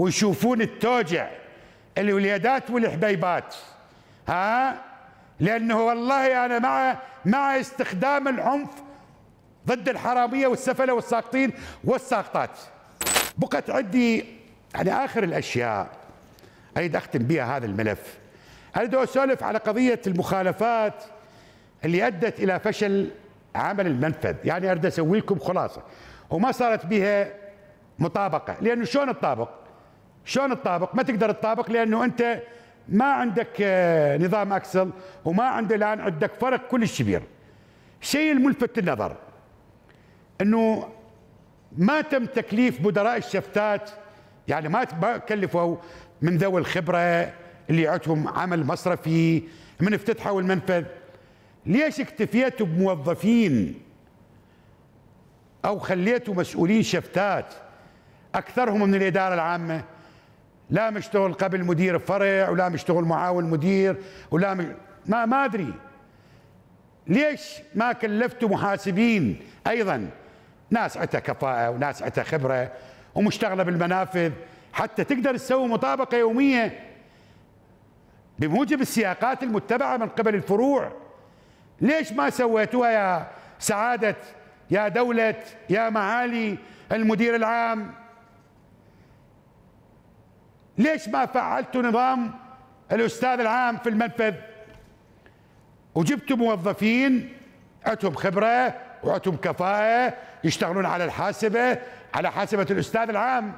ويشوفون التوجع الوليدات والحبيبات ها لانه والله انا مع مع استخدام العنف ضد الحراميه والسفله والساقطين والساقطات بقت عندي على يعني اخر الاشياء اريد اختم بها هذا الملف اريد اسولف على قضيه المخالفات اللي ادت الى فشل عمل المنفذ يعني اريد اسوي لكم خلاصه وما صارت بها مطابقه لانه شلون الطابق شلون تطابق ما تقدر تطابق لانه انت ما عندك آه، نظام اكسل وما عنده الان عندك فرق كلش كبير الشيء الملفت للنظر انه ما تم تكليف مدراء الشفتات يعني ما كلفوا من ذوي الخبره اللي عندهم عمل مصرفي من افتتحوا المنفذ ليش اكتفيتوا بموظفين او خليتوا مسؤولين شفتات اكثرهم من الاداره العامه لا مشتغل قبل مدير فرع ولا مشتغل معاون مدير ولا مش... ما ما ادري ليش ما كلفتوا محاسبين ايضا ناس عندها كفاءه وناس عندها خبره ومشتغله بالمنافذ حتى تقدر تسوي مطابقه يوميه بموجب السياقات المتبعه من قبل الفروع ليش ما سويتوها يا سعاده يا دوله يا معالي المدير العام ليش ما فعلتوا نظام الأستاذ العام في المنفذ وجبتوا موظفين عندهم خبرة وعندهم كفاءة يشتغلون على الحاسبة على حاسبة الأستاذ العام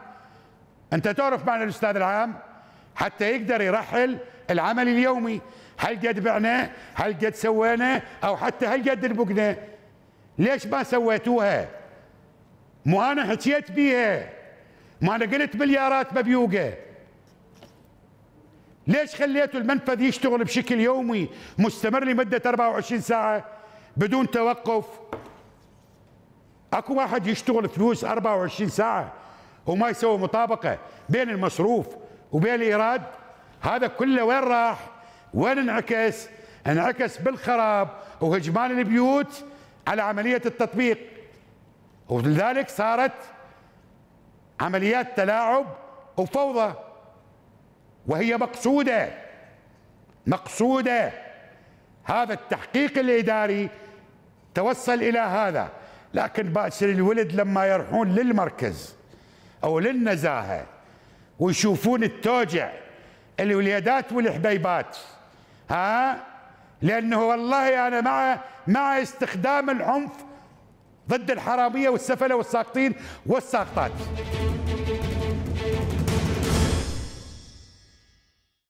أنت تعرف معنى الأستاذ العام حتى يقدر يرحل العمل اليومي هل قد بعنا هل قد سوينا أو حتى هل قد نبقنا ليش ما سويتوها مو أنا حكيت بيها ما أنا قلت مليارات مبيوقة ليش خليتوا المنفذ يشتغل بشكل يومي مستمر لمدة 24 ساعة بدون توقف اكو واحد يشتغل فلوس 24 ساعة وما يسوي مطابقة بين المصروف وبين الإيراد هذا كله وين راح وين انعكس انعكس بالخراب وهجمان البيوت على عملية التطبيق ولذلك صارت عمليات تلاعب وفوضى وهي مقصوده مقصوده هذا التحقيق الاداري توصل الى هذا لكن باشر الولد لما يروحون للمركز او للنزاهه ويشوفون التوجع الوليدات والحبيبات ها لانه والله انا مع مع استخدام العنف ضد الحراميه والسفله والساقطين والساقطات